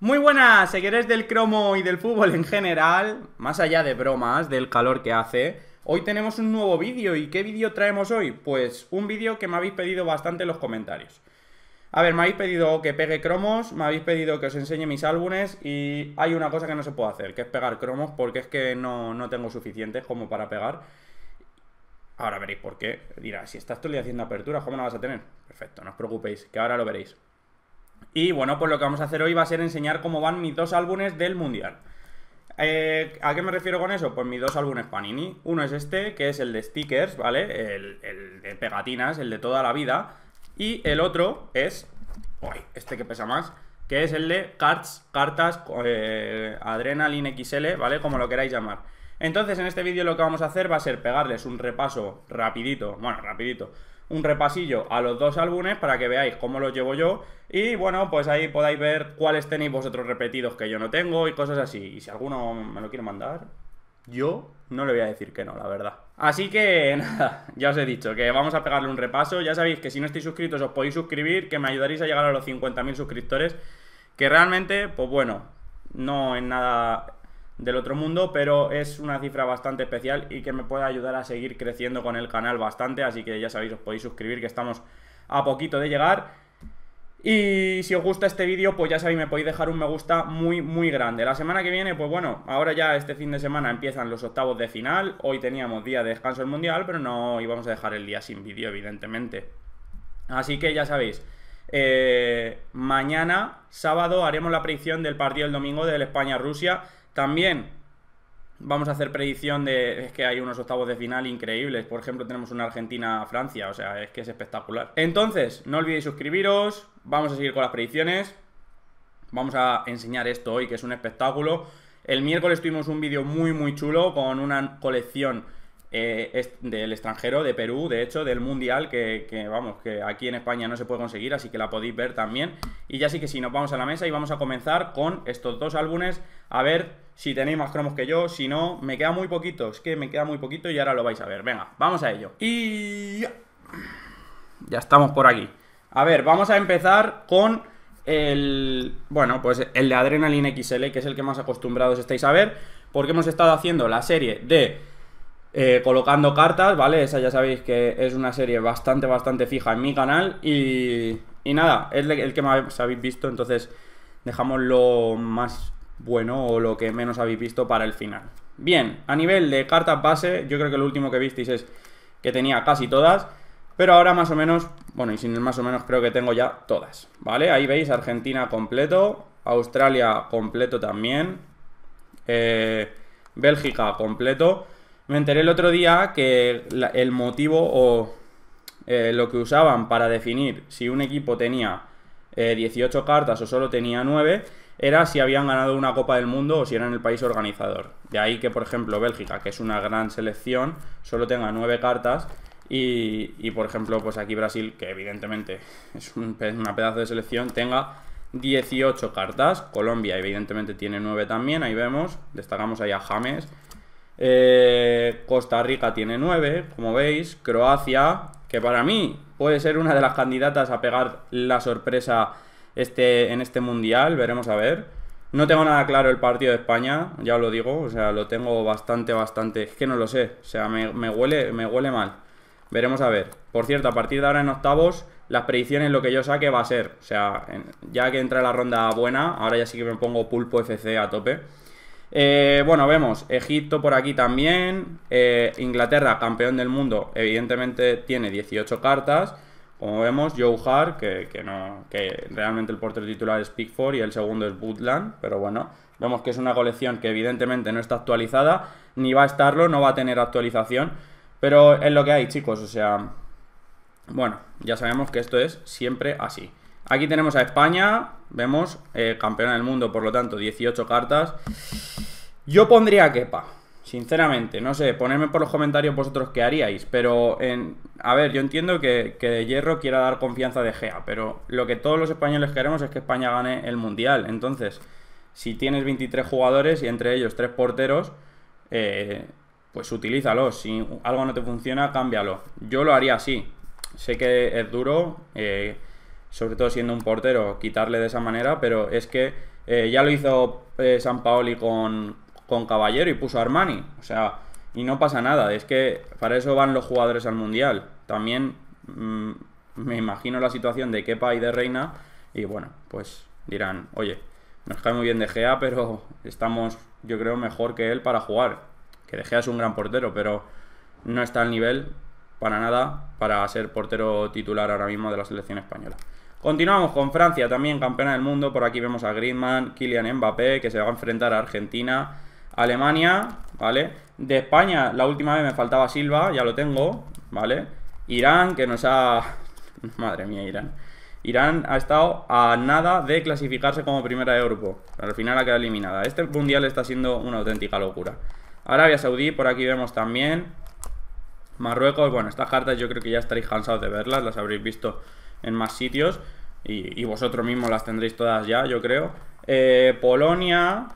Muy buenas, seguidores del cromo y del fútbol en general, más allá de bromas, del calor que hace, hoy tenemos un nuevo vídeo. ¿Y qué vídeo traemos hoy? Pues un vídeo que me habéis pedido bastante en los comentarios. A ver, me habéis pedido que pegue cromos, me habéis pedido que os enseñe mis álbumes y hay una cosa que no se puede hacer, que es pegar cromos porque es que no, no tengo suficientes como para pegar. Ahora veréis por qué. Dirá, si estás todo el día haciendo aperturas, ¿cómo no vas a tener? Perfecto, no os preocupéis, que ahora lo veréis. Y bueno, pues lo que vamos a hacer hoy va a ser enseñar cómo van mis dos álbumes del Mundial. Eh, ¿A qué me refiero con eso? Pues mis dos álbumes Panini. Uno es este, que es el de stickers, ¿vale? El, de pegatinas, el de toda la vida. Y el otro es... Uy, este que pesa más. Que es el de cards, cartas, eh, Adrenaline XL, ¿vale? Como lo queráis llamar. Entonces en este vídeo lo que vamos a hacer va a ser pegarles un repaso rapidito. Bueno, rapidito un repasillo a los dos álbumes para que veáis cómo los llevo yo y bueno, pues ahí podáis ver cuáles tenéis vosotros repetidos que yo no tengo y cosas así. Y si alguno me lo quiere mandar, yo no le voy a decir que no, la verdad. Así que nada, ya os he dicho que vamos a pegarle un repaso. Ya sabéis que si no estáis suscritos os podéis suscribir, que me ayudaréis a llegar a los 50.000 suscriptores. Que realmente, pues bueno, no es nada del otro mundo, pero es una cifra bastante especial y que me puede ayudar a seguir creciendo con el canal bastante, así que ya sabéis, os podéis suscribir que estamos a poquito de llegar. Y si os gusta este vídeo, pues ya sabéis, me podéis dejar un me gusta muy, muy grande. La semana que viene, pues bueno, ahora ya este fin de semana empiezan los octavos de final. Hoy teníamos día de descanso el Mundial, pero no íbamos a dejar el día sin vídeo, evidentemente. Así que ya sabéis, eh, mañana, sábado, haremos la predicción del partido del domingo del España-Rusia. También vamos a hacer predicción de... que hay unos octavos de final increíbles. Por ejemplo, tenemos una Argentina-Francia. O sea, es que es espectacular. Entonces, no olvidéis suscribiros. Vamos a seguir con las predicciones. Vamos a enseñar esto hoy, que es un espectáculo. El miércoles tuvimos un vídeo muy, muy chulo con una colección eh, del extranjero, de Perú, de hecho, del Mundial, que, que, vamos, que aquí en España no se puede conseguir, así que la podéis ver también. Y ya sí que sí, nos vamos a la mesa y vamos a comenzar con estos dos álbumes, a ver si tenéis más cromos que yo, si no, me queda muy poquito, es que me queda muy poquito y ahora lo vais a ver. Venga, vamos a ello. Y... Ya estamos por aquí. A ver, vamos a empezar con el... Bueno, pues el de Adrenaline XL, que es el que más acostumbrados estáis a ver, porque hemos estado haciendo la serie de eh, colocando cartas, ¿vale? Esa ya sabéis que es una serie bastante, bastante fija en mi canal y, y nada, es el que más habéis visto, entonces dejamos lo más bueno o lo que menos habéis visto para el final. Bien, a nivel de cartas base, yo creo que el último que visteis es que tenía casi todas, pero ahora más o menos, bueno, y sin más o menos creo que tengo ya todas, ¿vale? Ahí veis Argentina completo, Australia completo también, eh, Bélgica completo, me enteré el otro día que el motivo o eh, lo que usaban para definir si un equipo tenía 18 eh, cartas o solo tenía 9 era si habían ganado una Copa del Mundo o si eran el país organizador. De ahí que, por ejemplo, Bélgica, que es una gran selección, solo tenga 9 cartas y, y, por ejemplo, pues aquí Brasil, que evidentemente es una pedazo de selección, tenga 18 cartas. Colombia, evidentemente, tiene 9 también. Ahí vemos, destacamos ahí a James eh, Costa Rica tiene 9, como veis. Croacia, que para mí puede ser una de las candidatas a pegar la sorpresa este, en este mundial, veremos a ver. No tengo nada claro el partido de España, ya os lo digo, o sea, lo tengo bastante, bastante, es que no lo sé, o sea, me, huele, me huele mal. Veremos a ver. Por cierto, a partir de ahora en octavos, las predicciones lo que yo saque va a ser, o sea, ya que entra la ronda buena, ahora ya sí que me pongo pulpo FC a tope. Eh, bueno, vemos Egipto por aquí también. Eh, Inglaterra, campeón del mundo, evidentemente tiene 18 cartas. Como vemos, Joe Hart, que, no, que realmente el portero titular es Pickford y el segundo es Woodland, pero bueno, vemos que es una colección que evidentemente no está actualizada, ni va a estarlo, no va a tener actualización, pero es lo que hay, chicos, o sea, bueno, ya sabemos que esto es siempre así. Aquí tenemos a España, vemos, eh, campeona del mundo, por lo tanto, 18 cartas. Yo pondría a Kepa, sinceramente. No sé, ponerme por los comentarios vosotros qué haríais. Pero, en, a ver, yo entiendo que, Hierro quiera dar confianza de Gea, pero lo que todos los españoles queremos es que España gane el Mundial. Entonces, si tienes 23 jugadores y entre ellos 3 porteros, eh, pues utilízalos. Si algo no te funciona, cámbialo. Yo lo haría así. Sé que es duro, eh, sobre todo siendo un portero, quitarle de esa manera, pero es que eh, ya lo hizo San Paoli con, con Caballero y puso Armani. O sea, y no pasa nada. Es que para eso van los jugadores al Mundial. También mm, me imagino la situación de Kepa y de Reina. Y bueno, pues dirán, oye, nos cae muy bien De Gea, pero estamos, yo creo, mejor que él para jugar. Que De Gea es un gran portero, pero no está al nivel para nada para ser portero titular ahora mismo de la selección española. Continuamos con Francia, también campeona del mundo. Por aquí vemos a Griezmann, Kylian Mbappé, que se va a enfrentar a Argentina. Alemania, ¿vale? De España, la última vez me faltaba Silva, ya lo tengo, ¿vale? Irán, que nos ha... Madre mía, Irán. Irán ha estado a nada de clasificarse como primera de grupo. Pero al final ha quedado eliminada. Este mundial está siendo una auténtica locura. Arabia Saudí, por aquí vemos también. Marruecos, bueno, estas cartas yo creo que ya estaréis cansados de verlas, las habréis visto en más sitios. Y, vosotros mismos las tendréis todas ya, yo creo. Eh, Polonia,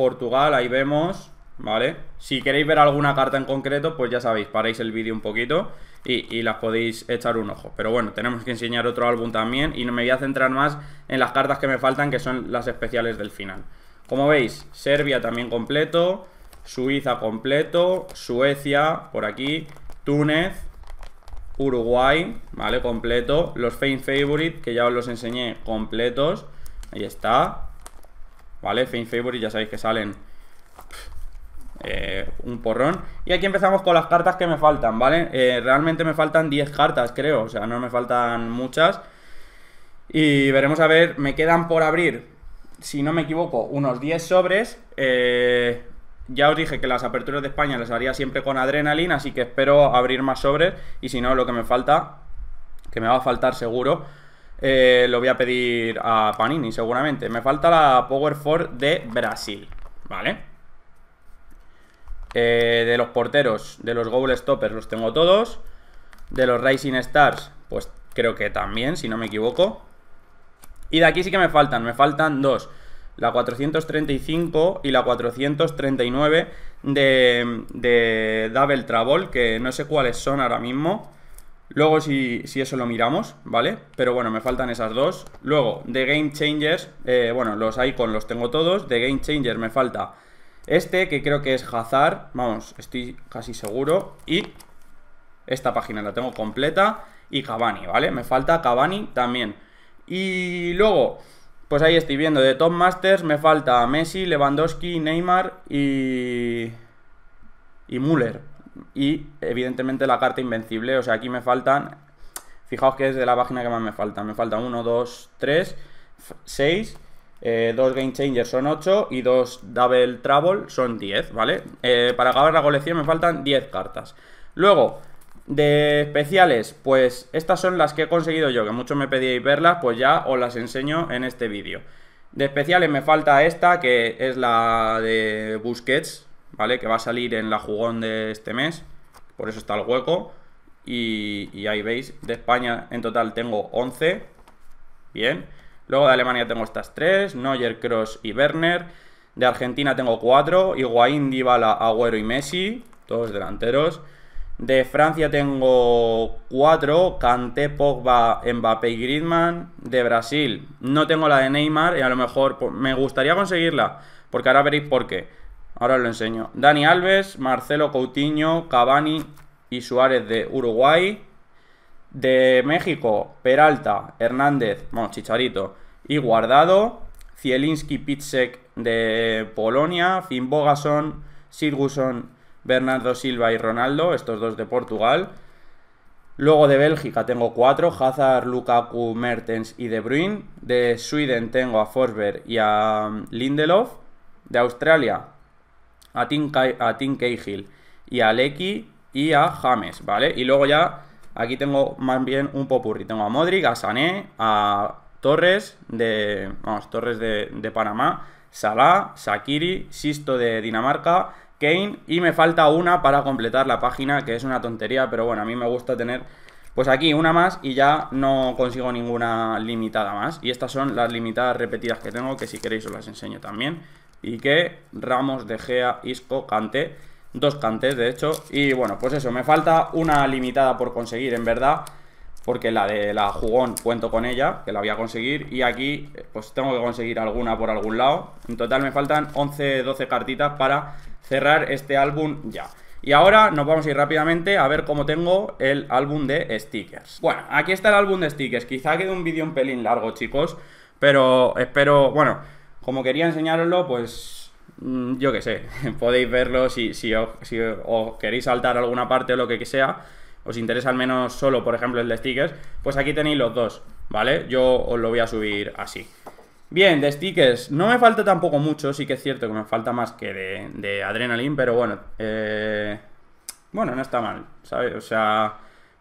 Portugal, ahí vemos, ¿vale? Si queréis ver alguna carta en concreto, pues ya sabéis, paráis el vídeo un poquito y, las podéis echar un ojo. Pero bueno, tenemos que enseñar otro álbum también y me voy a centrar más en las cartas que me faltan, que son las especiales del final. Como veis, Serbia también completo, Suiza completo, Suecia por aquí, Túnez, Uruguay, ¿vale? Completo, los Fame Favorite, que ya os los enseñé completos, ahí está, ¿vale? Fame Favorite, ya sabéis que salen eh, un porrón. Y aquí empezamos con las cartas que me faltan, ¿vale? Eh, realmente me faltan 10 cartas, creo, o sea, no me faltan muchas. Y veremos a ver, me quedan por abrir, si no me equivoco, unos 10 sobres. Eh, ya os dije que las aperturas de España las haría siempre con adrenalina, así que espero abrir más sobres. Y si no, lo que me falta, que me va a faltar seguro, eh, lo voy a pedir a Panini seguramente. Me falta la Power 4 de Brasil, ¿vale? Eh, de los porteros, de los Goal Stoppers los tengo todos. De los Rising Stars, pues creo que también, si no me equivoco. Y de aquí sí que me faltan, me faltan dos. La 435 y la 439 de, de Double Travel que no sé cuáles son ahora mismo. Luego si, si, eso lo miramos, ¿vale? Pero bueno, me faltan esas dos. Luego, de Game Changers, eh, bueno, los icons los tengo todos. De Game Changers me falta este, que creo que es Hazard, vamos, estoy casi seguro. Y esta página la tengo completa. Y Cavani, ¿vale? Me falta Cavani también. Y luego, pues ahí estoy viendo de Top Masters, me falta Messi, Lewandowski, Neymar y... Y Müller, y evidentemente la carta invencible, o sea, aquí me faltan, fijaos que es de la página que más me falta, me falta 1, 2, 3, 6, dos Game Changers son 8 y dos Double Trouble son 10, ¿vale? Eh, para acabar la colección me faltan 10 cartas. Luego, de especiales, pues estas son las que he conseguido yo, que muchos me pedíais verlas, pues ya os las enseño en este vídeo. De especiales me falta esta, que es la de Busquets, ¿vale? Que va a salir en la jugón de este mes, por eso está el hueco. Y, ahí veis, de España en total tengo 11, bien. Luego de Alemania tengo estas 3, Neuer, Cross y Werner. De Argentina tengo 4, Higuaín, Dybala, Agüero y Messi, todos delanteros. De Francia tengo 4, Kanté, Pogba, Mbappé y Griezmann. De Brasil no tengo la de Neymar y a lo mejor pues, me gustaría conseguirla, porque ahora veréis por qué. Ahora lo enseño. Dani Alves, Marcelo Coutinho, Cavani y Suárez de Uruguay. De México, Peralta, Hernández, bueno, Chicharito y Guardado. Zielinski, Pitsek de Polonia. Finbogason, Sirguson, Bernardo Silva y Ronaldo, estos dos de Portugal. Luego de Bélgica tengo cuatro, Hazard, Lukaku, Mertens y De Bruyne. De Sweden tengo a Forsberg y a mm, Lindelof. De Australia a Tim, a Cahill y a Lecky y a James, ¿vale? Y luego ya aquí tengo más bien un popurri. Tengo a Modric, a Sané, a Torres de, vamos, Torres de, de Panamá, Salah, Sakiri, Sisto de Dinamarca, Kane y me falta una para completar la página, que es una tontería, pero bueno, a mí me gusta tener pues aquí una más y ya no consigo ninguna limitada más. Y estas son las limitadas repetidas que tengo, que si queréis os las enseño también y que Ramos, De Gea, Isco, Cante, dos Cantes de hecho, y bueno, pues eso, me falta una limitada por conseguir en verdad, porque la de la jugón cuento con ella, que la voy a conseguir, y aquí pues tengo que conseguir alguna por algún lado, en total me faltan 11, 12 cartitas para cerrar este álbum ya. Y ahora nos vamos a ir rápidamente a ver cómo tengo el álbum de stickers. Bueno, aquí está el álbum de stickers. Quizá quede un vídeo un pelín largo, chicos. Pero espero... Bueno, como quería enseñaroslo, pues mm, yo qué sé, podéis verlo si, os, queréis saltar alguna parte o lo que sea, os interesa al menos solo, por ejemplo, el de stickers, pues aquí tenéis los dos, ¿vale? Yo os lo voy a subir así. Bien, de stickers, no me falta tampoco mucho, sí que es cierto que me falta más que de, de adrenalin, pero bueno, eh, bueno, no está mal, ¿sabes? O sea,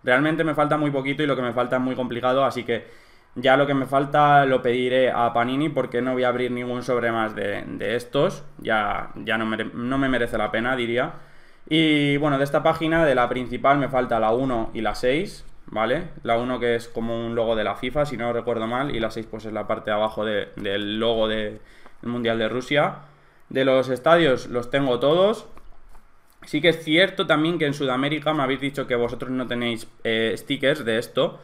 realmente me falta muy poquito y lo que me falta es muy complicado, así que ya lo que me falta lo pediré a Panini porque no voy a abrir ningún sobre más de, estos. Ya, ya no, me merece la pena, diría. Y bueno, de esta página, de la principal, me falta la 1 y la 6, ¿vale? La 1 que es como un logo de la FIFA, si no recuerdo mal, y la 6 pues es la parte de abajo del logo del Mundial de Rusia. De los estadios los tengo todos. Sí que es cierto también que en Sudamérica me habéis dicho que vosotros no tenéis eh, stickers de esto.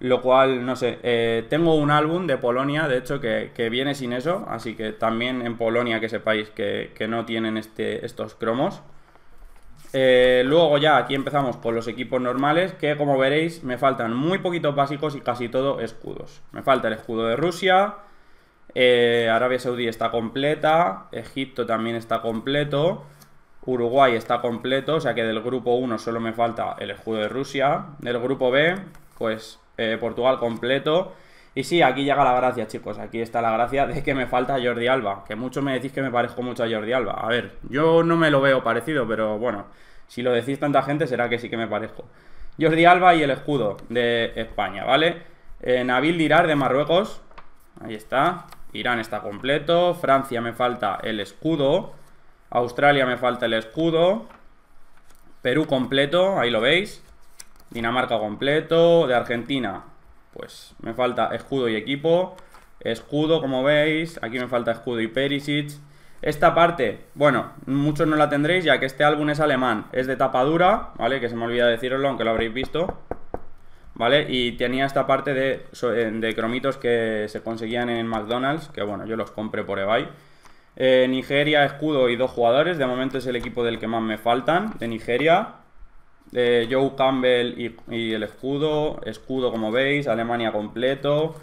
Lo cual, no sé, eh, tengo un álbum de Polonia, de hecho, que, viene sin eso, así que también en Polonia que sepáis que, que no tienen este, estos cromos. Eh, luego ya aquí empezamos por los equipos normales, que como veréis me faltan muy poquitos básicos y casi todo escudos. Me falta el escudo de Rusia, eh, Arabia Saudí está completa, Egipto también está completo, Uruguay está completo, o sea que del grupo 1 solo me falta el escudo de Rusia, del grupo B pues eh, Portugal completo. Y sí, aquí llega la gracia, chicos. Aquí está la gracia de que me falta Jordi Alba. Que muchos me decís que me parezco mucho a Jordi Alba. A ver, yo no me lo veo parecido, pero bueno, si lo decís tanta gente, será que sí que me parezco. Jordi Alba y el escudo de España, ¿vale? Eh, Nabil Dirar de Marruecos. Ahí está. Irán está completo. Francia me falta el escudo. Australia me falta el escudo. Perú completo, ahí lo veis. Dinamarca completo. De Argentina, pues me falta escudo y equipo. Escudo, como veis. Aquí me falta escudo y Perisic. Esta parte, bueno, muchos no la tendréis ya que este álbum es alemán. Es de tapa dura, ¿vale? Que se me olvida decirlo, aunque lo habréis visto. ¿Vale? Y tenía esta parte eh, de, cromitos que se conseguían en McDonald's, que bueno, yo los compré por eBay. Eh, Nigeria, escudo y dos jugadores. De momento es el equipo del que más me faltan, de Nigeria. De Joe Campbell y, el escudo, escudo como veis, Alemania completo,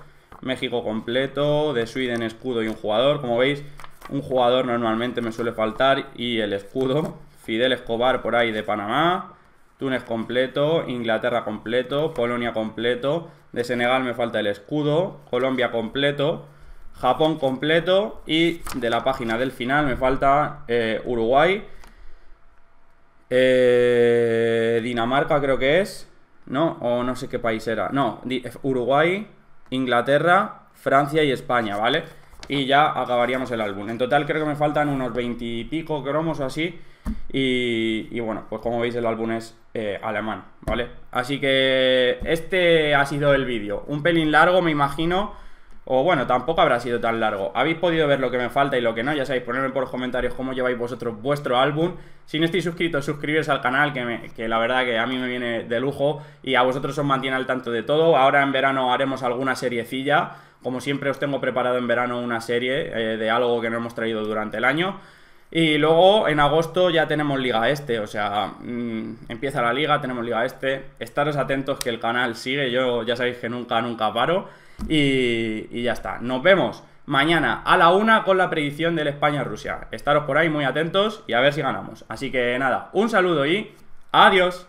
México completo, de Sweden escudo y un jugador, como veis, un jugador normalmente me suele faltar y el escudo, Fidel Escobar por ahí de Panamá, Túnez completo, Inglaterra completo, Polonia completo, de Senegal me falta el escudo, Colombia completo, Japón completo y de la página del final me falta eh, Uruguay, eh, Dinamarca creo que es, ¿no? O no sé qué país era. No, eh, Uruguay, Inglaterra, Francia y España, ¿vale? Y ya acabaríamos el álbum. En total creo que me faltan unos veintipico pico cromos o así. Y, bueno, pues como veis el álbum es eh, alemán, ¿vale? Así que este ha sido el vídeo. Un pelín largo, me imagino. O bueno, tampoco habrá sido tan largo. Habéis podido ver lo que me falta y lo que no. Ya sabéis, ponedme por los comentarios cómo lleváis vosotros vuestro álbum. Si no estáis suscritos, suscribiros al canal, que, la verdad que a mí me viene de lujo. Y a vosotros os mantiene al tanto de todo. Ahora en verano haremos alguna seriecilla. Como siempre os tengo preparado en verano una serie eh, de algo que no hemos traído durante el año. Y luego en agosto ya tenemos Liga Este, o sea, mm, empieza la liga, tenemos Liga Este. Estaros atentos que el canal sigue, yo ya sabéis que nunca, nunca paro. Y, ya está. Nos vemos mañana a la una con la predicción del España-Rusia. Estaros por ahí muy atentos y a ver si ganamos. Así que nada, un saludo y adiós.